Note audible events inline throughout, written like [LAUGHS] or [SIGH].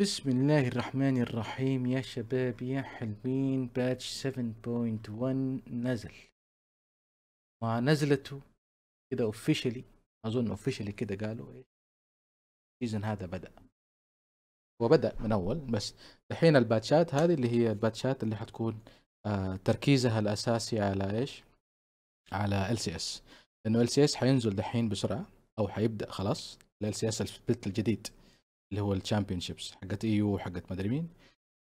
بسم الله الرحمن الرحيم يا شباب يا حلوين باتش 7.1 نزل مع نزلته كده اوفيشلي اظن اوفيشلي كده قالوا ايه السيزون هذا بدأ هو بدأ من اول بس الحين الباتشات هذه اللي هي الباتشات اللي حتكون آه تركيزها الاساسي على ايش على ال سي اس لانه ال سي اس حينزل دحين بسرعه او حيبدا خلاص ال سي اس الجديد اللي هو الشامبيون شيبس حقت اي يو وحقت مدري مين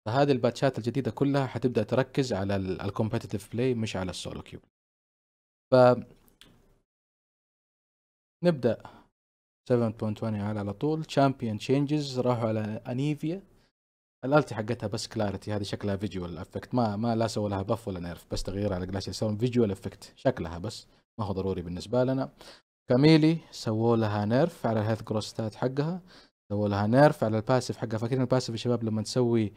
فهذه الباتشات الجديده كلها حتبدا تركز على الكومبتيتيف بلاي مش على السولو كيو ف نبدا 7.20 على على طول شامبيون تشينجز راحوا على انيفيا الالتي حقتها بس كلاريتي هذه شكلها فيجوال افكت ما ما لا سوى لها بف ولا نيرف بس تغيير على جلاش يسوون فيجوال افكت شكلها بس ما هو ضروري بالنسبه لنا كاميلي سووا لها نيرف على الهيث كروستات حقها لو لها نيرف على الباسيف حقها فاكرين الباسيف يا شباب لما تسوي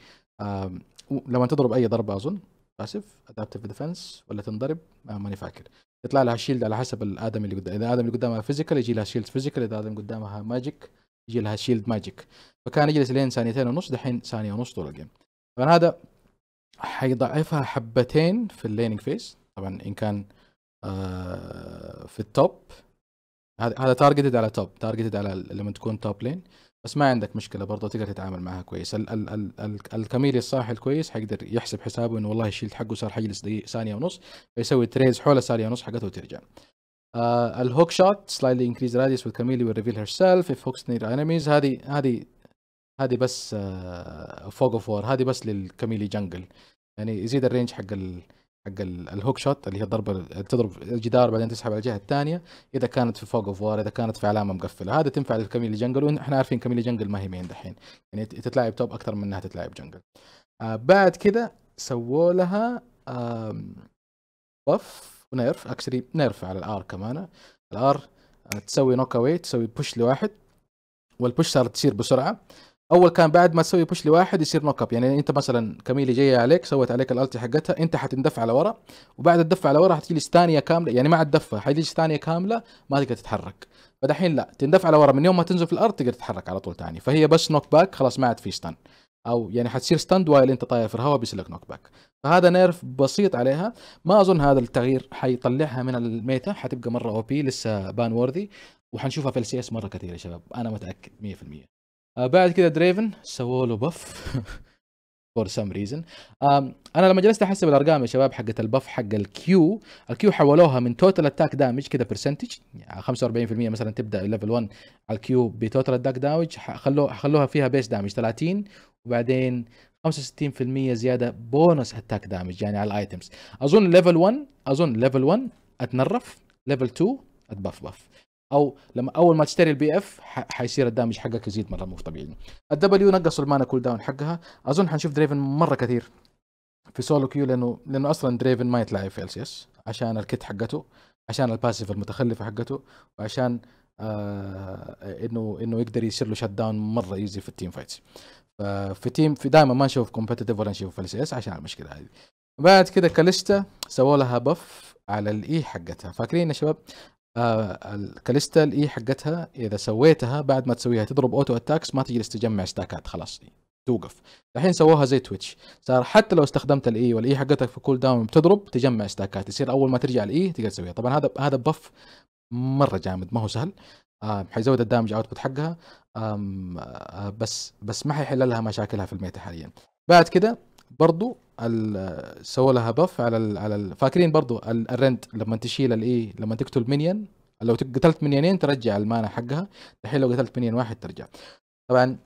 لما تضرب اي ضربه اظن باسيف ادابتيف ديفنس ولا تنضرب آه ماني فاكر يطلع لها شيلد على حسب الادم اللي قدام اذا ادم اللي قدامها فيزيكال يجي لها شيلد فيزيكال اذا ادم قدامها ماجيك يجي لها شيلد ماجيك فكان يجلس لين ثانيتين ونص دحين ثانيه ونص طول الجيم طبعا هذا حيضعفها حبتين في الليننج فيس طبعا ان كان آه في التوب هذا هذا تارجتد على توب تارجتد على لما تكون توب لين بس ما عندك مشكله برضه تقدر تتعامل معها كويس ال ال ال ال الصاحي الكويس حيقدر يحسب حسابه انه والله شيلت حقه صار حيجلس ثانيه ونص فيسوي تريز حول الثانيه ونص حقته وترجع آه الهوك شوت سلايدلي انكريز راديوس والكميلي كاميلي ريفيل هير سيلف اف هوكس نير انميز هذه هذه هذه بس آه فوق اوف وور هذه بس للكاميلي جنجل يعني يزيد الرينج حق ال حق الهوك شوت اللي هي الضربه تضرب الجدار بعدين تسحب على الجهه الثانيه اذا كانت في فوق اوف وار اذا كانت في علامه مقفله هذا تنفع للكاميلي جنجل واحنا عارفين كاميلي جنجل ما هي مين دحين يعني تتلاعب توب اكثر من انها تتلاعب جنجل آه بعد كذا سووا لها بف ونيرف اكشلي نيرف على الار كمان الار آه، تسوي نوك اواي تسوي بوش لواحد والبوش صارت تصير بسرعه اول كان بعد ما تسوي بوش لواحد يصير نوك اب يعني انت مثلا كميلي جايه عليك سوت عليك الالتي حقتها انت حتندفع لورا وبعد الدفع لورا حتجلس ثانيه كامله يعني مع الدفه حتجلس ثانيه كامله ما تقدر تتحرك فدحين لا تندفع لورا من يوم ما تنزل في الارض تقدر تتحرك على طول ثاني فهي بس نوك باك خلاص ما عاد في ستان او يعني حتصير ستاند وايل انت طاير في الهواء بيسلك نوك باك فهذا نيرف بسيط عليها ما اظن هذا التغيير حيطلعها من الميتا حتبقى مره او بي لسه بان وورثي وحنشوفها في السي اس مره كثير يا شباب انا متاكد 100% آه، بعد كذا دريفن سووا له بف فور سم ريزن انا لما جلست احسب الارقام يا شباب حقت البف حق الكيو الكيو حولوها من توتال اتاك دامج كذا برسنتج 45% مثلا تبدا ليفل 1 على الكيو بتوتال اتاك دامج خلوها خلوها فيها بيس دامج 30 وبعدين 65% زياده بونس اتاك دامج يعني على الايتمز اظن ليفل 1 اظن ليفل 1 اتنرف ليفل 2 اتبف بف او لما اول ما تشتري البي اف حيصير الدامج حقك يزيد مره مو طبيعي الدبليو نقصوا المانا كول داون حقها اظن حنشوف دريفن مره كثير في سولو كيو لانه لانه اصلا دريفن ما يتلعب في ال اس عشان الكت حقته عشان الباسيف المتخلفه حقته وعشان آه انه انه يقدر يصير له شت داون مره يزي في التيم فايتس ففي تيم في دائما ما نشوف كومبتيتيف ولا نشوف في اس عشان المشكله هذه بعد كده كاليستا سووا لها بف على الاي e حقتها فاكرين يا شباب آه الكاليستا الاي e حقتها اذا سويتها بعد ما تسويها تضرب اوتو اتاكس ما تجلس تجمع ستاكات خلاص توقف الحين سووها زي تويتش صار حتى لو استخدمت الاي e والاي e حقتك في كول داون بتضرب تجمع ستاكات يصير اول ما ترجع الاي تقدر تسويها طبعا هذا هذا بف مره جامد ما هو سهل آه حيزود الدامج اوتبوت حقها آه بس بس ما حيحل لها مشاكلها في الميتا حاليا بعد كده برضو سووا لها بف على الـ على الـ فاكرين برضو الرنت لما تشيل الاي لما تقتل منيون لو قتلت منيونين ترجع المانا حقها الحين لو قتلت منيون واحد ترجع طبعا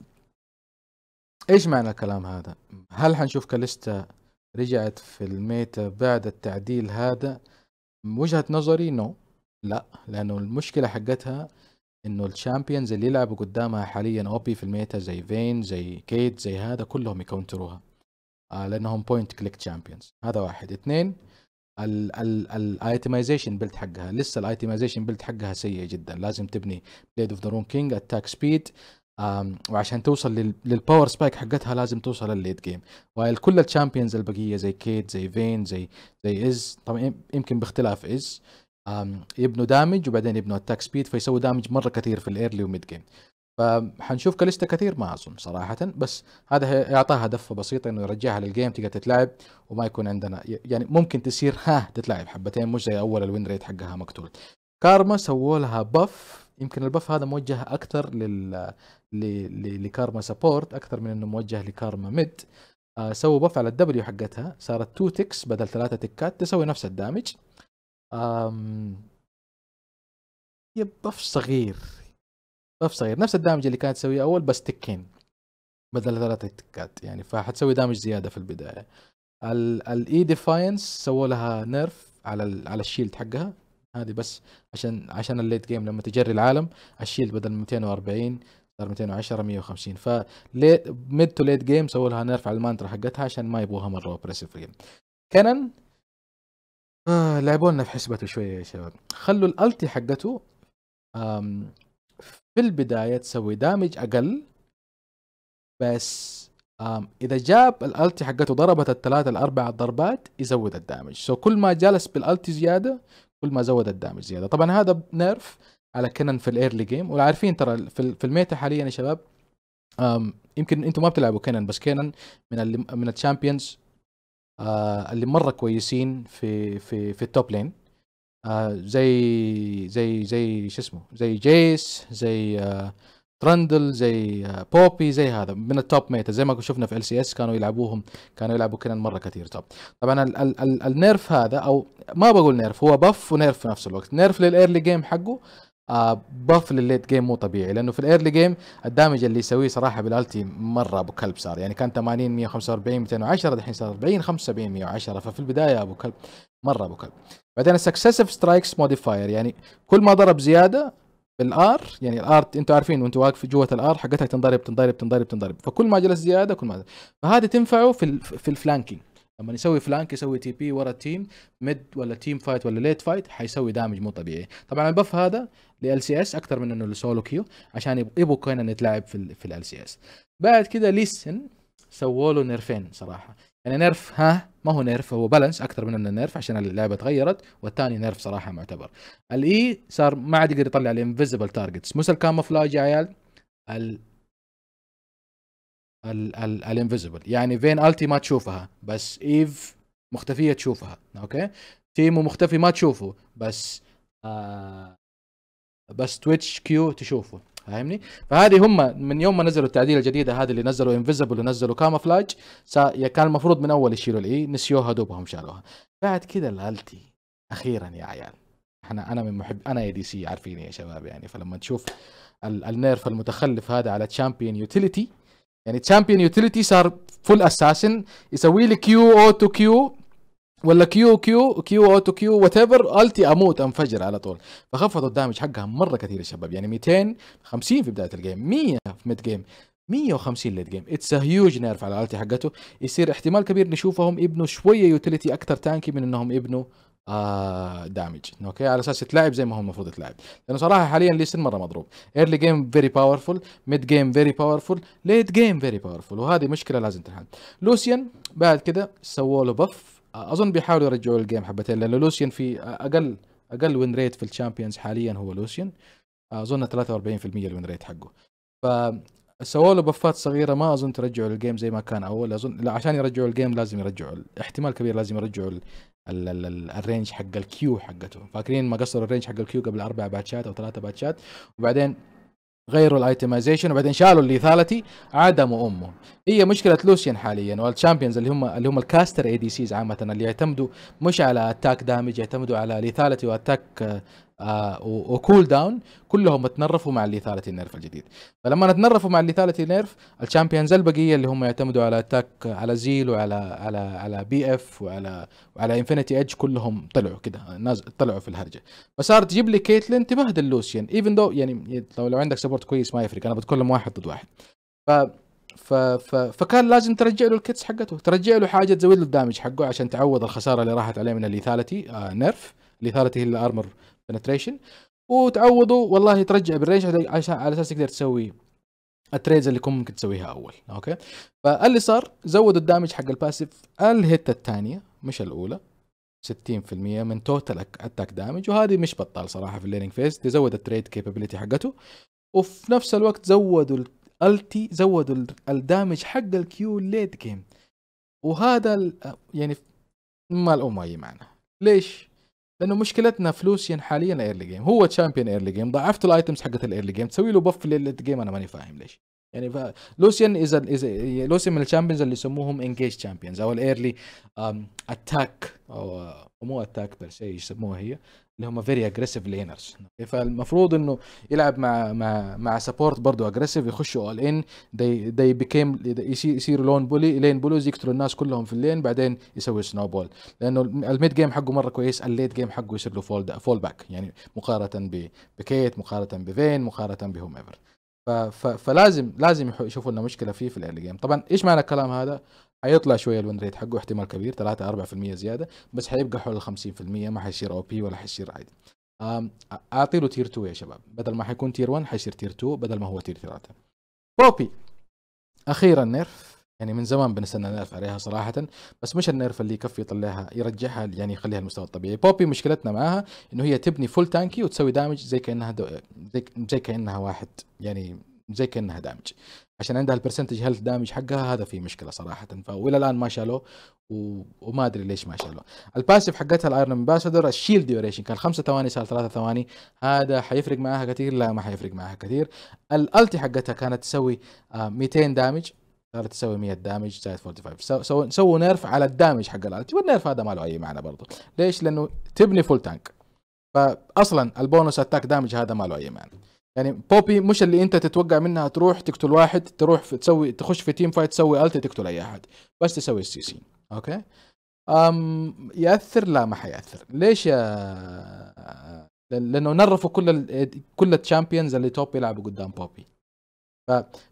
ايش معنى الكلام هذا هل حنشوف كاليستا رجعت في الميتا بعد التعديل هذا وجهة نظري نو لا لانه المشكلة حقتها انه الشامبيونز اللي يلعبوا قدامها حاليا اوبي في الميتا زي فين زي كيت زي هذا كلهم يكونتروها آه، لانهم بوينت كليك تشامبيونز هذا واحد اثنين الايتمايزيشن بيلد حقها لسه الايتمايزيشن بيلد حقها سيء جدا لازم تبني بليد اوف ذا رون كينج اتاك سبيد وعشان توصل للباور سبايك حقتها لازم توصل الليد جيم وايل كل الشامبيونز البقيه زي كيت زي فين زي زي از طبعا يمكن باختلاف از يبنوا دامج وبعدين يبنوا اتاك سبيد فيسووا دامج مره كثير في الايرلي وميد جيم فحنشوف كاليستا كثير ما اظن صراحه بس هذا يعطاها دفه بسيطه انه يرجعها للجيم تقدر تتلعب وما يكون عندنا يعني ممكن تصير [LAUGHS] ها تتلعب حبتين مش زي اول الوين ريت حقها مقتول كارما سووا لها بف يمكن البف هذا موجه اكثر لل لكارما سبورت اكثر من انه موجه لكارما ميد آه سووا بف على الدبليو حقتها صارت 2 تكس بدل 3 تكات تسوي نفس الدامج آم... يب بف صغير طف صغير نفس الدامج اللي كانت تسويه اول بس تكين بدل ثلاثة تكات يعني فحتسوي دامج زياده في البدايه الاي ديفاينس e سووا لها نيرف على ال على الشيلد حقها هذه بس عشان عشان الليت جيم لما تجري العالم الشيلد بدل 240 صار 210 150 ف ميد تو ليت جيم سووا لها نيرف على المانترا حقتها عشان ما يبغوها مره اوبريسيف جيم كانن آه لعبوا لنا في حسبته شويه يا شباب خلوا الالتي حقته في البداية تسوي دامج أقل بس إذا جاب الألتي حقته ضربت الثلاثة الأربعة ضربات يزود الدامج سو so كل ما جلس بالألتي زيادة كل ما زود الدامج زيادة طبعا هذا نيرف على كنن في الايرلي جيم وعارفين ترى في الميتا حاليا يا شباب يمكن انتم ما بتلعبوا كنن بس كنن من اللي من الشامبيونز آه اللي مره كويسين في في في التوب لين آه زي زي زي شو اسمه زي جيس زي آه ترندل زي آه بوبي زي هذا من التوب ميتا زي ما شفنا في ال سي اس كانوا يلعبوهم كانوا يلعبوا كنان مره كثير توب طبعا ال ال ال النيرف هذا او ما بقول نيرف هو بف ونيرف في نفس الوقت نيرف للايرلي جيم حقه آه بف للليت جيم مو طبيعي لانه في الايرلي جيم الدامج اللي يسويه صراحه بالالتي مره ابو كلب صار يعني كان 80 145 210 الحين صار 40 75 110 ففي البدايه ابو كلب مره ابو كلب بعدين السكسسيف سترايكس موديفاير يعني كل ما ضرب زياده بالار يعني الار انتم عارفين وانتم واقف جوه الار حقتها تنضرب تنضرب تنضرب تنضرب فكل ما جلس زياده كل ما زيادة. فهذه تنفعه في في الفلانكينج لما يسوي فلانك يسوي تي بي ورا التيم ميد ولا تيم فايت ولا ليت فايت حيسوي دامج مو طبيعي طبعا البف هذا لال سي اس اكثر من انه لسولو كيو عشان يبو كنا يتلعب في ال في ال سي اس بعد كده ليسن سووا له نيرفين صراحه يعني نيرف ها ما هو نيرف هو بالانس اكثر من انه نيرف عشان اللعبه تغيرت والثاني نيرف صراحه معتبر الاي e صار ما عاد يقدر يطلع الانفيزبل تارجتس مو الكاموفلاج يا عيال ال ال ال الانفيزبل يعني فين التي ما تشوفها بس ايف مختفيه تشوفها اوكي تيمو مختفي ما تشوفه بس آه بس تويتش كيو تشوفه فاهمني فهذه هم من يوم ما نزلوا التعديل الجديده هذه اللي نزلوا انفيزبل ونزلوا كاموفلاج كان المفروض من اول يشيلوا الاي e، نسيوها دوبهم شالوها بعد كذا الالتي اخيرا يا عيال احنا انا من محب انا اي دي سي عارفيني يا شباب يعني فلما تشوف ال... النيرف المتخلف هذا على تشامبيون يوتيليتي يعني تشامبيون يوتيليتي صار فول اساسن يسوي لي كيو او تو كيو ولا كيو كيو كيو اوتو كيو وات ايفر التي اموت انفجر على طول فخفضوا الدامج حقها مره كثير يا شباب يعني 250 في بدايه الجيم 100 في ميد جيم 150 ليت جيم اتس هيوج نيرف على الالتي حقته يصير احتمال كبير نشوفهم يبنوا شويه يوتيليتي اكثر تانكي من انهم يبنوا آه دامج اوكي على اساس تلعب زي ما هو المفروض تلعب لانه صراحه حاليا ليستن مره مضروب ايرلي جيم فيري باورفول ميد جيم فيري باورفول ليت جيم فيري باورفول وهذه مشكله لازم تنحل لوسيان بعد كذا سووا له بف اظن بيحاولوا يرجعوا الجيم حبتين لانه لوسيان في اقل اقل وين ريت في الشامبيونز حاليا هو لوسيان اظن 43% الوين ريت حقه ف سووا له بفات صغيره ما اظن ترجعوا الجيم زي ما كان اول اظن لا عشان يرجعوا الجيم لازم يرجعوا احتمال كبير لازم يرجعوا الرينج حق الكيو حقته فاكرين ما قصروا الرينج حق الكيو قبل اربع باتشات او ثلاثه باتشات وبعدين غيروا الايتمايزيشن وبعدين شالوا الليثالتي عدموا امه هي مشكله لوسيان حاليا والشامبيونز اللي هم اللي هم الكاستر اي دي سيز عامه اللي يعتمدوا مش على اتاك دامج يعتمدوا على ليثالتي واتاك آه، وكول داون كلهم تنرفوا مع الليثاليتي نيرف الجديد فلما نتنرفوا مع الليثاليتي نيرف الشامبيونز البقيه اللي هم يعتمدوا على اتاك على زيل وعلى على على بي اف وعلى وعلى انفينيتي ايدج كلهم طلعوا كده الناس طلعوا في الهرجه فصار تجيب لي كيتلين تبهدل لوسيان ايفن دو يعني لو, لو عندك سبورت كويس ما يفرق انا بتكلم واحد ضد واحد ف ف... ف... فكان لازم ترجع له الكيتس حقته ترجع له حاجه تزود له الدامج حقه عشان تعوض الخساره اللي راحت عليه من الليثاليتي آه نيرف الليثاليتي هي الارمر بنتريشن وتعوضه والله ترجع بالرينج عشان على اساس تقدر تسوي التريدز اللي كنت ممكن تسويها اول اوكي فاللي صار زودوا الدامج حق الباسيف الهيت الثانيه مش الاولى 60% من توتال اتاك دامج وهذه مش بطال صراحه في الليرنج فيز تزود التريد كابابيلتي حقته وفي نفس الوقت زودوا الالتي زودوا الدامج حق الكيو ليت جيم وهذا يعني ما الام اي معنى ليش لانه مشكلتنا فلوسيا حاليا ايرلي جيم هو تشامبيون ايرلي جيم ضعفت الايتمز حقت الايرلي جيم تسوي له بف للايرلي جيم انا ماني فاهم ليش يعني لوسيان از لوسيان من الشامبيونز اللي يسموهم انجيج شامبيونز او الايرلي اتاك um, او uh, مو اتاك بس يسموها هي اللي هم فيري اجريسيف لينرز فالمفروض انه يلعب مع مع مع سبورت برضه اجريسيف يخشوا اول ان دي دي بيكيم يصير لون بولي لين بولوز يقتلوا الناس كلهم في اللين بعدين يسوي سنو بول لانه الميد جيم حقه مره كويس الليت جيم حقه يصير له فول فول باك يعني مقارنه بكيت مقارنه بفين مقارنه بهم ايفر فلازم لازم يشوفوا لنا مشكله فيه في الايرلي جيم طبعا ايش معنى الكلام هذا حيطلع شويه الون ريت حقه احتمال كبير 3 4% زياده بس حيبقى حول ال 50% ما حيصير او بي ولا حيصير عادي اعطي له تير 2 يا شباب بدل ما حيكون تير 1 حيصير تير 2 بدل ما هو تير 3 بوبي اخيرا نيرف يعني من زمان بنستنى نيرف عليها صراحة بس مش النيرف اللي يكفي يطلعها يرجعها يعني يخليها المستوى الطبيعي بوبي مشكلتنا معاها انه هي تبني فول تانكي وتسوي دامج زي كانها دو... زي... زي كانها واحد يعني زي كانها دامج عشان عندها البرسنتج هيلث دامج حقها هذا في مشكله صراحه فالى الان ما شالوه و... وما ادري ليش ما شالوه الباسيف حقتها الايرون امباسادور الشيلد ديوريشن كان خمسة ثواني صار ثلاثة ثواني هذا حيفرق معاها كثير لا ما حيفرق معاها كثير الالتي حقتها كانت تسوي 200 آه، دامج صارت تسوي 100 دامج زائد 45 سووا سووا نيرف على الدامج حق الالتي والنيرف هذا ما له اي معنى برضه ليش؟ لانه تبني فول تانك فاصلا البونس اتاك دامج هذا ما له اي معنى يعني بوبي مش اللي انت تتوقع منها تروح تقتل واحد تروح تسوي تخش في تيم فايت تسوي التي تقتل اي احد بس تسوي السي سي اوكي أم ياثر لا ما حياثر ليش يا لانه نرفوا كل كل الشامبيونز اللي توب يلعبوا قدام بوبي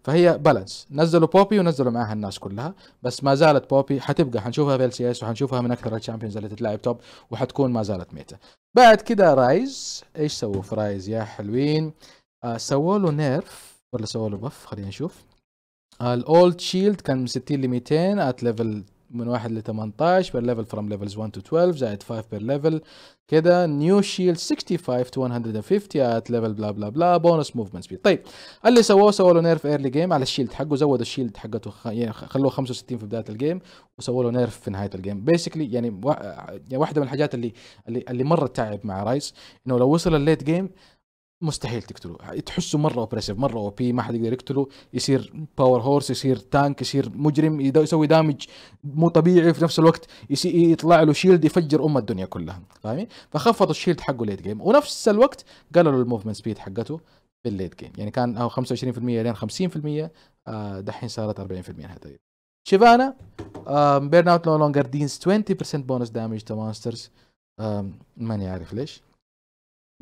فهي بالانس نزلوا بوبي ونزلوا معاها الناس كلها بس ما زالت بوبي حتبقى حنشوفها في ال سي اس وحنشوفها من اكثر الشامبيونز اللي تتلعب توب وحتكون ما زالت ميته بعد كده رايز ايش سووا في رايز يا حلوين آه سووا له نيرف ولا سووا له بف خلينا نشوف آه، الاولد شيلد كان من 60 ل 200 ات ليفل من 1 ل 18 بير ليفل فروم ليفلز 1 تو 12 زائد 5 بير ليفل كده نيو شيلد 65 تو 150 ات ليفل بلا بلا بلا بونس موفمنت سبيد طيب اللي سووه سووا له نيرف ايرلي جيم على الشيلد حقه زودوا الشيلد حقته خ... يعني خلوه 65 في بدايه الجيم وسووا له نيرف في نهايه الجيم بيسكلي يعني و... يعني واحده من الحاجات اللي اللي, اللي مره تعب مع رايس انه لو وصل الليت جيم مستحيل تقتلوه تحسه مره اوبريسيف مره او بي ما حد يقدر يقتله يصير باور هورس يصير تانك يصير مجرم يسوي دامج مو طبيعي في نفس الوقت يطلع له شيلد يفجر ام الدنيا كلها فاهمين فخفضوا الشيلد حقه ليت جيم ونفس الوقت قللوا له الموفمنت سبيد حقته في الليت جيم يعني كان او 25% لين 50% دحين صارت 40% هذا شيفانا بيرن اوت نو لونجر دينز 20% بونس دامج تو مونسترز ماني عارف ليش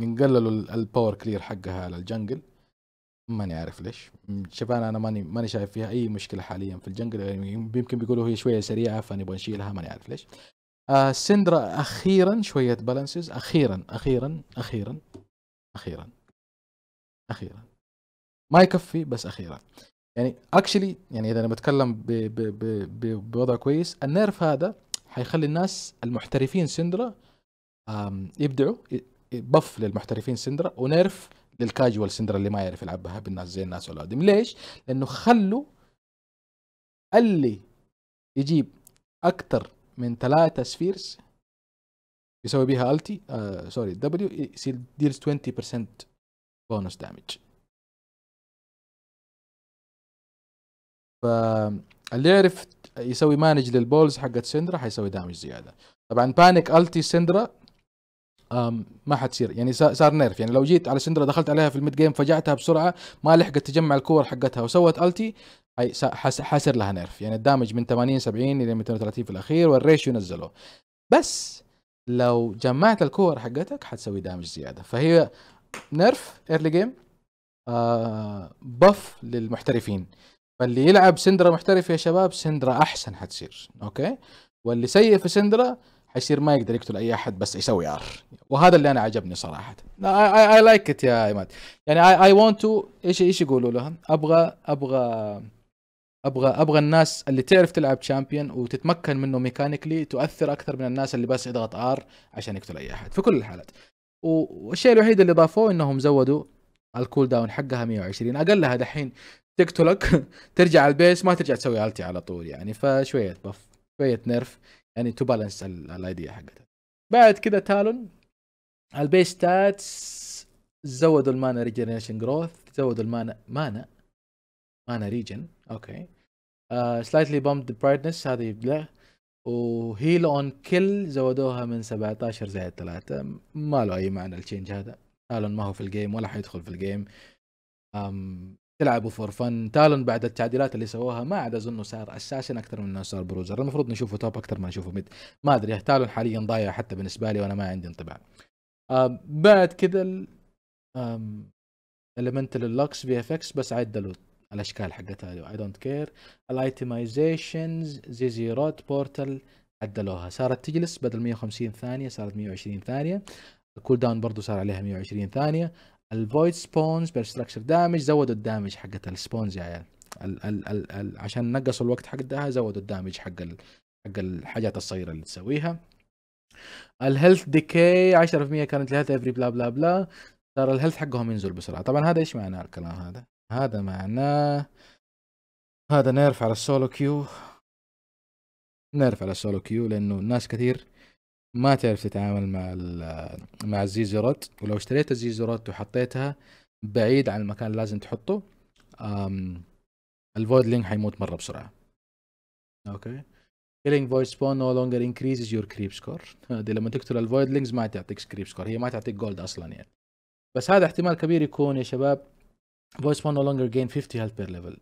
من قللوا الباور كلير حقها على الجنجل ماني عارف ليش شبان انا ماني ماني شايف فيها اي مشكله حاليا في الجنجل يعني يمكن بيقولوا هي شويه سريعه فنبغى نشيلها ماني عارف ليش آه سندرا اخيرا شويه بالانسز اخيرا اخيرا اخيرا اخيرا اخيرا ما يكفي بس اخيرا يعني اكشلي يعني اذا انا بتكلم ب ب ب ب بوضع كويس النيرف هذا حيخلي الناس المحترفين سندرا يبدعوا بف للمحترفين سندرا ونيرف للكاجوال سندرا اللي ما يعرف يلعبها بالناس زي الناس والادم ليش؟ لانه خلوا اللي يجيب اكثر من ثلاثة سفيرز يسوي بيها التي آه سوري دبليو يصير ديلز 20% بونس دامج فاللي يعرف يسوي مانج للبولز حقت سندرا حيسوي دامج زياده طبعا بانيك التي سندرا ما حتصير يعني صار نيرف يعني لو جيت على سندرا دخلت عليها في الميد جيم فجعتها بسرعه ما لحقت تجمع الكور حقتها وسوت التي حاسر لها نيرف يعني الدامج من 80 70 الى 230 في الاخير والريشيو نزلوه بس لو جمعت الكور حقتك حتسوي دامج زياده فهي نيرف ايرلي جيم بف للمحترفين فاللي يلعب سندرا محترف يا شباب سندرا احسن حتصير اوكي واللي سيء في سندرا حيصير ما يقدر يقتل اي احد بس يسوي ار وهذا اللي انا عجبني صراحه اي لايك ات يا عماد يعني اي اي ونت تو ايش ايش يقولوا لهم ابغى ابغى ابغى ابغى الناس اللي تعرف تلعب شامبيون وتتمكن منه ميكانيكلي تؤثر اكثر من الناس اللي بس يضغط ار عشان يقتل اي احد في كل الحالات والشيء الوحيد اللي ضافوه انهم زودوا الكول داون حقها 120 اقلها دحين تقتلك [LAUGHS] ترجع البيس ما ترجع تسوي التي على طول يعني فشويه بف شويه نرف يعني تو بالانس الايديا حقتها بعد كذا تالون البيس ستاتس زودوا المانا ريجنريشن جروث زودوا المانا مانا مانا ريجن اوكي سلايتلي بومب ذا برايتنس هذه يبلع وهيل اون كل زودوها من 17 زائد 3 ما له اي معنى التشينج هذا تالون ما هو في الجيم ولا حيدخل في الجيم تلعبوا فور فن تالون بعد التعديلات اللي سووها ما عاد اظنه صار اساسا اكثر من انه صار بروزر المفروض نشوفه توب اكثر ما نشوفه ميد ما ادري تالون حاليا ضايع حتى بالنسبه لي وانا ما عندي انطباع بعد كذا المنتل اللوكس في اف اكس بس عدلوا الاشكال حقتها اي دونت كير الايتمايزيشنز زي زيروت بورتال عدلوها صارت تجلس بدل 150 ثانيه صارت 120 ثانيه الكول داون برضه صار عليها 120 ثانيه الفويد سبونز بير ستراكشر دامج زودوا الدامج حقت السبونز يا عيال ال ال ال ال عشان نقصوا الوقت ده زودوا الدامج حق ال حق الحاجات الصغيره اللي تسويها الهيلث ديكي 10% كانت الهيلث افري بلا بلا بلا صار الهيلث حقهم ينزل بسرعه طبعا هذا ايش معناه الكلام هذا هذا معناه هذا نيرف على السولو كيو نيرف على السولو كيو لانه ناس كثير ما تعرف تتعامل مع مع الزيزرات ولو اشتريت الزيزرات وحطيتها بعيد عن المكان اللي لازم تحطه الفويد لينك حيموت مره بسرعه اوكي killing void spawn no longer increases your creep score [LAUGHS] هذه لما تقتل الفويد لينكس ما تعطيك كريب سكور هي ما تعطيك جولد اصلا يعني بس هذا احتمال كبير يكون يا شباب void spawn no longer gain 50 health per level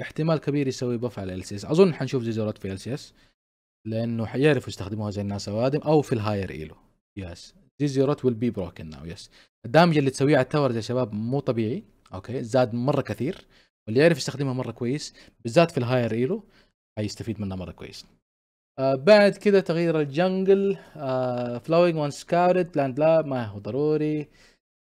احتمال كبير يسوي بف على ال اظن حنشوف زيزورات في ال سي اس لانه حيعرفوا يستخدموها زي الناس اوادم او في الهاير ايلو يس دي روت ويل بي بروكن ناو يس الدامج اللي تسويه على التاور يا شباب مو طبيعي اوكي زاد مره كثير واللي يعرف يستخدمها مره كويس بالذات في الهاير ايلو حيستفيد منها مره كويس آه بعد كذا تغيير الجنجل آه فلوينج وان سكاوتد بلاند لاب ما هو ضروري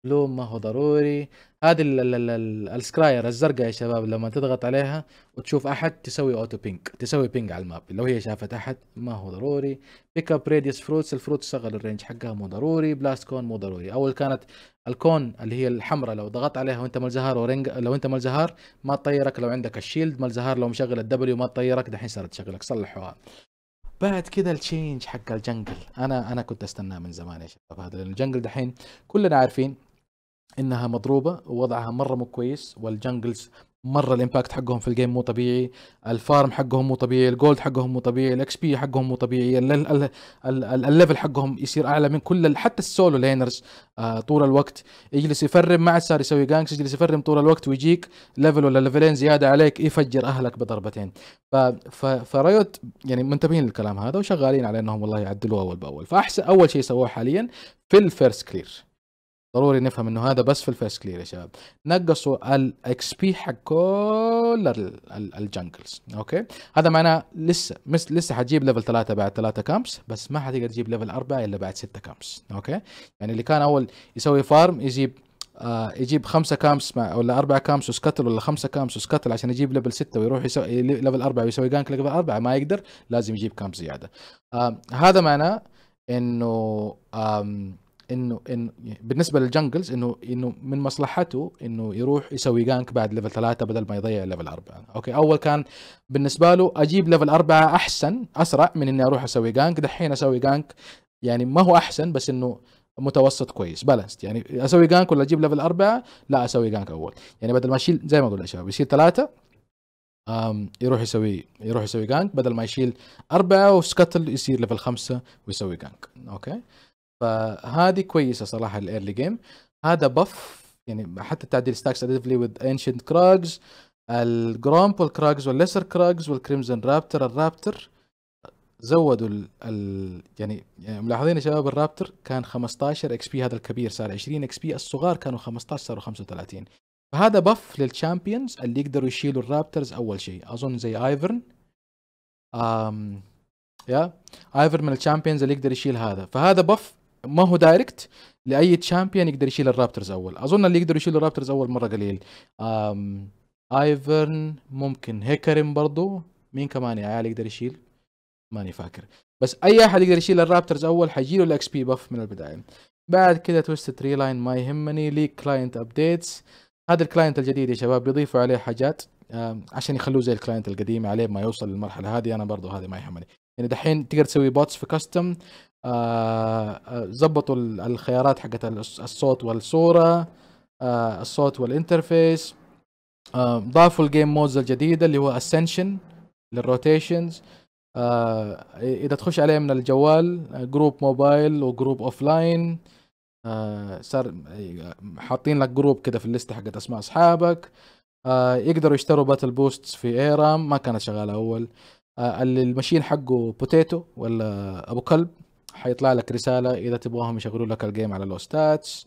بلوم ما هو ضروري هذه السكراير الزرقاء يا شباب لما تضغط عليها وتشوف احد تسوي اوتو بينج تسوي بينج على الماب لو هي شافت احد ما هو ضروري بيك اب راديوس فروتس الفروت تشغل الرينج حقها مو ضروري بلاست كون مو ضروري اول كانت الكون اللي هي الحمراء لو ضغطت عليها وانت مال زهار ورينج لو انت مال زهار ما تطيرك لو عندك الشيلد مال زهار لو مشغل الدبليو ما تطيرك دحين صارت تشغلك صلحوها بعد كذا التشينج حق الجنجل انا انا كنت استناه من زمان يا شباب هذا لان الجنجل دحين كلنا عارفين انها مضروبه ووضعها مره مو كويس والجنجلز مره الامباكت حقهم في الجيم مو طبيعي الفارم حقهم مو طبيعي الجولد حقهم مو طبيعي الاكس بي حقهم مو طبيعي الليفل حقهم يصير اعلى من كل حتى السولو لينرز آه، طول الوقت يجلس يفرم ما عاد صار يسوي جانكس يجلس يفرم طول الوقت ويجيك ليفل ولا ليفلين زياده عليك يفجر اهلك بضربتين ف يعني منتبهين للكلام هذا وشغالين على انهم والله يعدلوه اول باول فاحسن اول شيء سووه حاليا في الفيرست كلير ضروري نفهم انه هذا بس في الفيس كلير يا شباب نقصوا الاكس بي حق كل الجنكلز اوكي هذا معناه لسه مس لسه حتجيب ليفل 3 بعد 3 كامبس بس ما حتقدر تجيب ليفل 4 الا بعد 6 كامبس اوكي يعني اللي كان اول يسوي فارم يجيب آه يجيب خمسة كامبس مع ولا أربعة كامبس وسكتل ولا خمسة كامبس وسكتل عشان يجيب ليفل ستة ويروح يسوي ليفل أربعة ويسوي جانك ليفل أربعة ما يقدر لازم يجيب كامبس زيادة آه هذا معناه إنه انه انه بالنسبه للجنجلز انه انه من مصلحته انه يروح يسوي جانك بعد ليفل ثلاثه بدل ما يضيع ليفل اربعه، اوكي اول كان بالنسبه له اجيب ليفل اربعه احسن اسرع من اني اروح اسوي جانك، دحين اسوي جانك يعني ما هو احسن بس انه متوسط كويس بالانسد يعني اسوي جانك ولا اجيب ليفل اربعه؟ لا اسوي جانك اول، يعني بدل ما اشيل زي ما اقول يا شباب يشيل ثلاثه يروح يسوي يروح يسوي جانك بدل ما يشيل اربعه وسكتل يصير ليفل خمسه ويسوي جانك، اوكي؟ فهذه كويسه صراحه الايرلي جيم هذا بف يعني حتى تعديل ستاكس ادفلي وذ انشنت كراجز الجرامب والكراجز والليسر كراجز والكريمزن رابتر الرابتر زودوا ال, ال يعني, يعني ملاحظين يا شباب الرابتر كان 15 اكس بي هذا الكبير صار 20 اكس بي الصغار كانوا 15 صاروا 35 فهذا بف للشامبيونز اللي يقدروا يشيلوا الرابترز اول شيء اظن زي ايفرن أم يا ايفرن من الشامبيونز اللي يقدر يشيل هذا فهذا بف ما هو دايركت لاي تشامبيون يقدر يشيل الرابترز اول اظن اللي يقدر يشيل الرابترز اول مره قليل أم... ايفرن ممكن هيكرم برضو مين كمان يا عيال يقدر يشيل ماني فاكر بس اي احد يقدر يشيل الرابترز اول حيجيله الاكس بي باف من البدايه بعد كده توست تري لاين ما يهمني لي كلاينت ابديتس هذا الكلاينت الجديد يا شباب بيضيفوا عليه حاجات عشان يخلوه زي الكلاينت القديم عليه ما يوصل للمرحله هذه انا برضو هذه ما يهمني يعني دحين تقدر تسوي بوتس في كاستم آه، آه، ظبطوا الخيارات حقت الصوت والصوره آه، الصوت والانترفيس ضافوا الجيم مودز الجديده اللي هو اسنشن للروتيشنز اذا تخش عليه من الجوال جروب موبايل وجروب اوف لاين صار حاطين لك جروب كده في الليسته حقت اسماء اصحابك يقدروا يشتروا باتل بوستس في ايرام ما كانت شغاله اول المشين حقه بوتيتو ولا ابو كلب حيطلع لك رساله اذا تبغاهم يشغلوا لك الجيم على لو ستاتس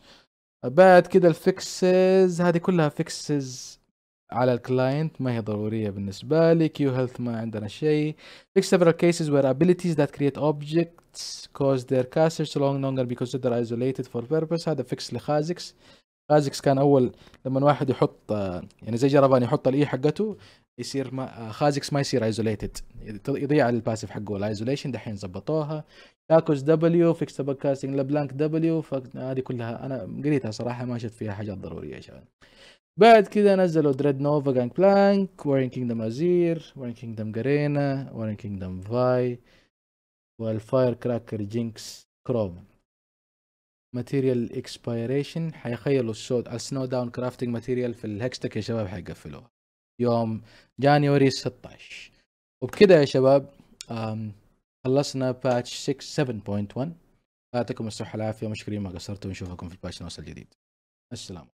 بعد كده الفيكسز هذه كلها فيكسز على الكلاينت ما هي ضروريه بالنسبه لي كيو هيلث ما عندنا شيء فيكس several cases where abilities that create objects cause their casters to long longer be considered isolated for purpose هذا فيكس لخازكس خازكس كان اول لما واحد يحط يعني زي جربان يحط الاي حقته يصير ما آه، خازكس ما يصير ايزوليتد يضيع الباسيف حقه الايزوليشن دحين ظبطوها تاكوس دبليو فيكس كاستنج لبلانك دبليو فهذه كلها انا قريتها صراحه ما شفت فيها حاجات ضروريه شباب بعد كذا نزلوا دريد نوفا جانج بلانك وارين كينجدم ازير وارين كينجدم جارينا وارين كينجدم فاي والفاير كراكر جينكس كروم ماتيريال اكسبايريشن حيخيلوا السود السنو داون كرافتنج ماتيريال في الهكستك يا شباب حيقفلوها يوم جانيوري 16 وبكذا يا شباب خلصنا باتش 6 7.1 يعطيكم الصحة والعافية مشكورين ما قصرتوا ونشوفكم في الباتش نوصل الجديد السلام